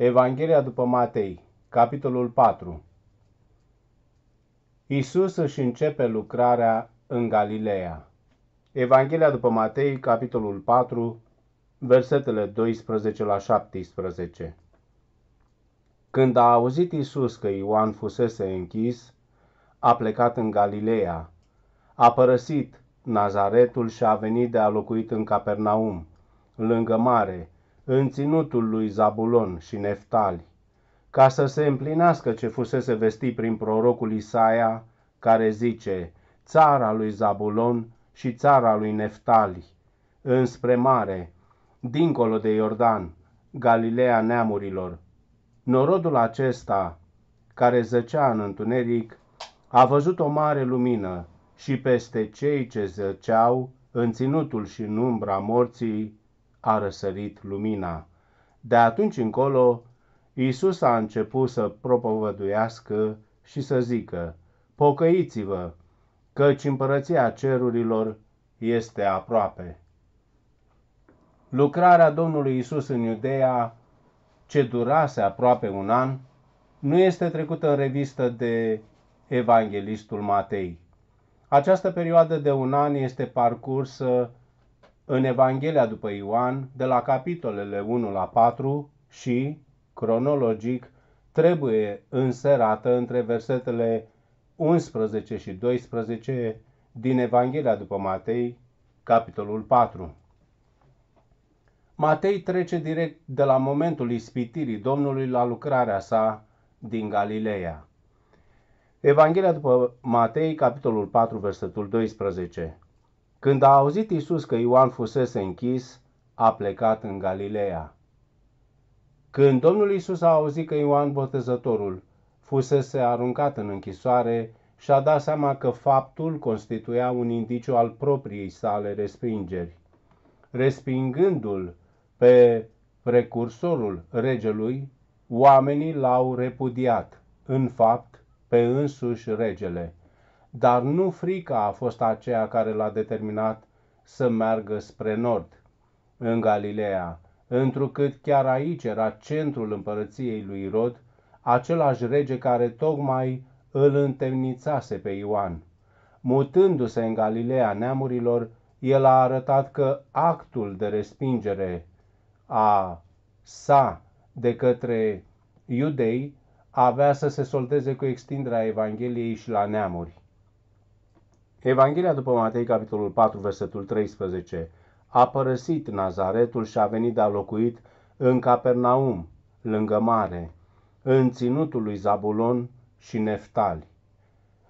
Evanghelia după Matei, capitolul 4 Isus își începe lucrarea în Galileea. Evanghelia după Matei, capitolul 4, versetele 12 la 17 Când a auzit Isus că Ioan fusese închis, a plecat în Galileea, a părăsit Nazaretul și a venit de a locuit în Capernaum, lângă mare, în ținutul lui Zabulon și Neftali, ca să se împlinească ce fusese vestit prin prorocul Isaia, care zice, țara lui Zabulon și țara lui Neftali, înspre mare, dincolo de Iordan, Galileea neamurilor. Norodul acesta, care zăcea în întuneric, a văzut o mare lumină și peste cei ce zăceau, în ținutul și în umbra morții, a răsărit lumina. De atunci încolo, Iisus a început să propovăduiască și să zică, Pocăiți-vă, căci împărăția cerurilor este aproape. Lucrarea Domnului Iisus în Iudeea, ce durase aproape un an, nu este trecută în revistă de evanghelistul Matei. Această perioadă de un an este parcursă în Evanghelia după Ioan, de la capitolele 1 la 4 și, cronologic, trebuie înserată între versetele 11 și 12 din Evanghelia după Matei, capitolul 4. Matei trece direct de la momentul ispitirii Domnului la lucrarea sa din Galileea. Evanghelia după Matei, capitolul 4, versetul 12. Când a auzit Isus că Ioan fusese închis, a plecat în Galileea. Când Domnul Isus a auzit că Ioan Botezătorul fusese aruncat în închisoare, și-a dat seama că faptul constituia un indiciu al propriei sale respingeri. Respingându-l pe precursorul regelui, oamenii l-au repudiat, în fapt, pe însuși regele dar nu frica a fost aceea care l-a determinat să meargă spre nord, în Galileea, întrucât chiar aici era centrul împărăției lui Rod, același rege care tocmai îl întemnițase pe Ioan. Mutându-se în Galileea neamurilor, el a arătat că actul de respingere a sa de către iudei avea să se solteze cu extinderea Evangheliei și la neamuri. Evanghelia după Matei, capitolul 4, versetul 13. A părăsit Nazaretul și a venit de a locuit în Capernaum, lângă mare, în ținutul lui Zabulon și Neftali.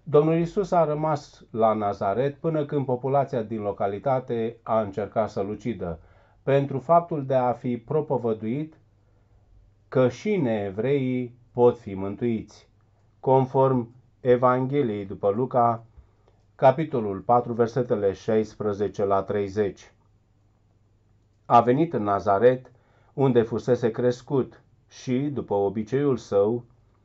Domnul Isus a rămas la Nazaret până când populația din localitate a încercat să-l ucidă, pentru faptul de a fi propovăduit că și neevreii pot fi mântuiți, conform Evangheliei după Luca, capitolul 4, versetele 16 la 30. A venit în Nazaret, unde fusese crescut și, după obiceiul său,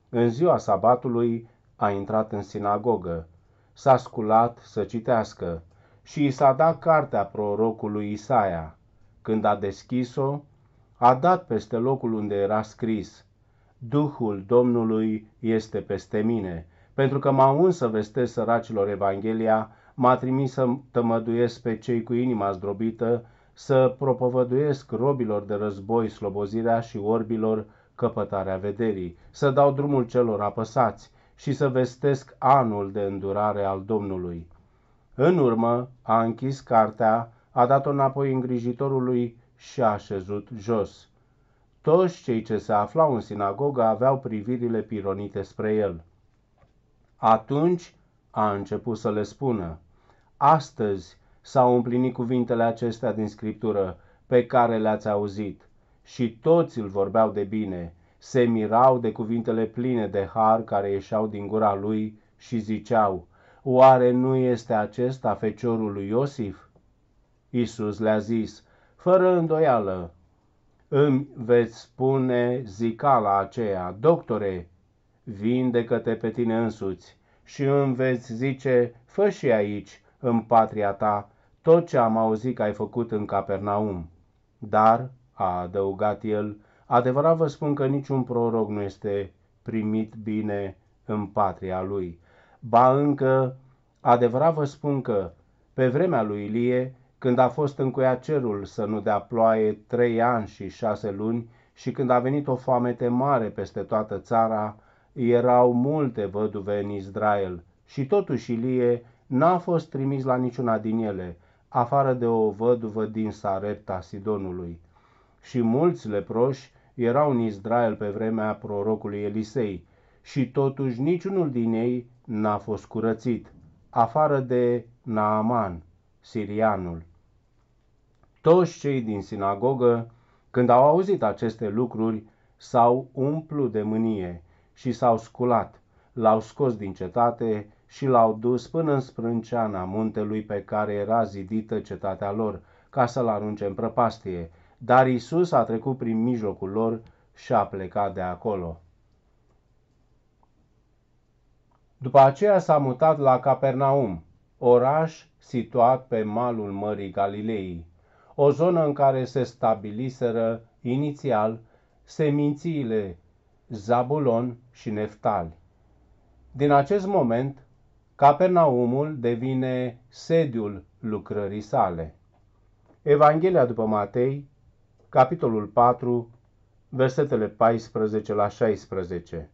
în ziua sabatului a intrat în sinagogă, s-a sculat să citească și i s-a dat cartea prorocului Isaia. Când a deschis-o, a dat peste locul unde era scris, Duhul Domnului este peste mine, pentru că m am uns să vestesc săracilor Evanghelia, m-a trimis să tămăduiesc pe cei cu inima zdrobită, să propovăduiesc robilor de război slobozirea și orbilor căpătarea vederii, să dau drumul celor apăsați și să vestesc anul de îndurare al Domnului. În urmă a închis cartea, a dat-o înapoi îngrijitorului și a așezut jos. Toți cei ce se aflau în sinagogă aveau privirile pironite spre el. Atunci a început să le spună, astăzi s-au împlinit cuvintele acestea din Scriptură pe care le-ați auzit. Și toți îl vorbeau de bine, se mirau de cuvintele pline de har care ieșeau din gura lui și ziceau, Oare nu este acesta feciorul lui Iosif? Isus le-a zis, fără îndoială, îmi veți spune zicala aceea, doctore, vindecă-te pe tine însuți și îmi veți zice, fă și aici, în patria ta, tot ce am auzit că ai făcut în Capernaum. Dar, a adăugat el, adevărat vă spun că niciun proroc nu este primit bine în patria lui. Ba încă, adevărat vă spun că, pe vremea lui Ilie, când a fost încuiat cerul să nu dea ploaie trei ani și șase luni și când a venit o foamete mare peste toată țara, erau multe văduve în Israel și totuși Ilie n-a fost trimis la niciuna din ele, afară de o văduvă din Sarepta Sidonului. Și mulți leproși erau în Israel pe vremea prorocului Elisei și totuși niciunul din ei n-a fost curățit, afară de Naaman, sirianul. Toți cei din sinagogă, când au auzit aceste lucruri, s-au umplut de mânie și s-au sculat, l-au scos din cetate și l-au dus până în sprânceana muntelui pe care era zidită cetatea lor, ca să-l arunce în prăpastie, dar Isus a trecut prin mijlocul lor și a plecat de acolo. După aceea s-a mutat la Capernaum, oraș situat pe malul Mării Galilei, o zonă în care se stabiliseră inițial semințiile Zabulon și Neftali. Din acest moment, Capernaumul devine sediul lucrării sale. Evanghelia după Matei, capitolul 4, versetele 14 la 16.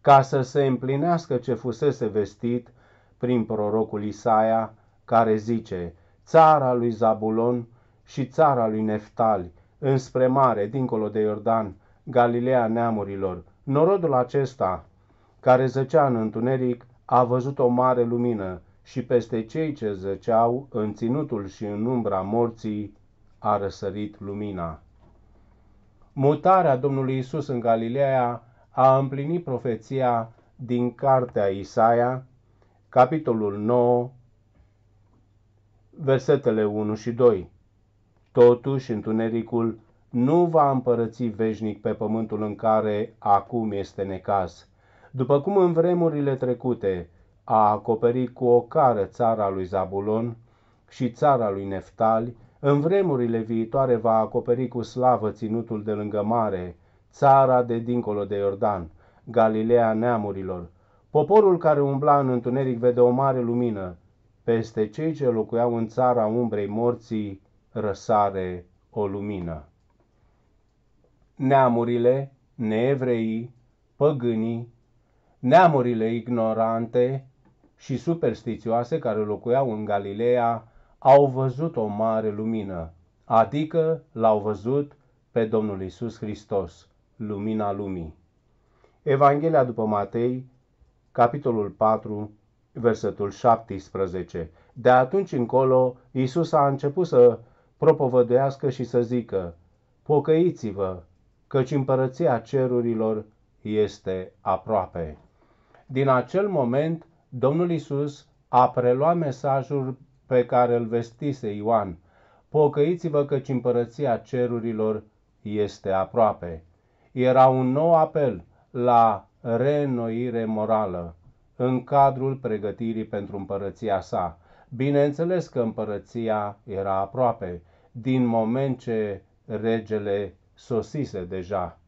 Ca să se împlinească ce fusese vestit prin prorocul Isaia, care zice, țara lui Zabulon și țara lui Neftali, înspre mare, dincolo de Iordan, Galileea neamurilor, Norodul acesta, care zăcea în întuneric, a văzut o mare lumină și peste cei ce zăceau în ținutul și în umbra morții a răsărit lumina. Mutarea Domnului Isus în Galileea a împlinit profeția din cartea Isaia, capitolul 9, versetele 1 și 2. Totuși, întunericul nu va împărăți veșnic pe pământul în care acum este necas. După cum în vremurile trecute a acoperit cu o cară țara lui Zabulon și țara lui Neftali, în vremurile viitoare va acoperi cu slavă ținutul de lângă mare, țara de dincolo de Iordan, Galileea neamurilor. Poporul care umbla în întuneric vede o mare lumină. Peste cei ce locuiau în țara umbrei morții răsare o lumină neamurile, neevreii, păgânii, neamurile ignorante și superstițioase care locuiau în Galileea au văzut o mare lumină, adică l-au văzut pe Domnul Isus Hristos, lumina lumii. Evanghelia după Matei, capitolul 4, versetul 17. De atunci încolo, Isus a început să propovăduiască și să zică, Pocăiți-vă, căci împărăția cerurilor este aproape. Din acel moment, Domnul Isus a preluat mesajul pe care îl vestise Ioan. Pocăiți-vă căci împărăția cerurilor este aproape. Era un nou apel la reînnoire morală în cadrul pregătirii pentru împărăția sa. Bineînțeles că împărăția era aproape, din moment ce regele sosise deja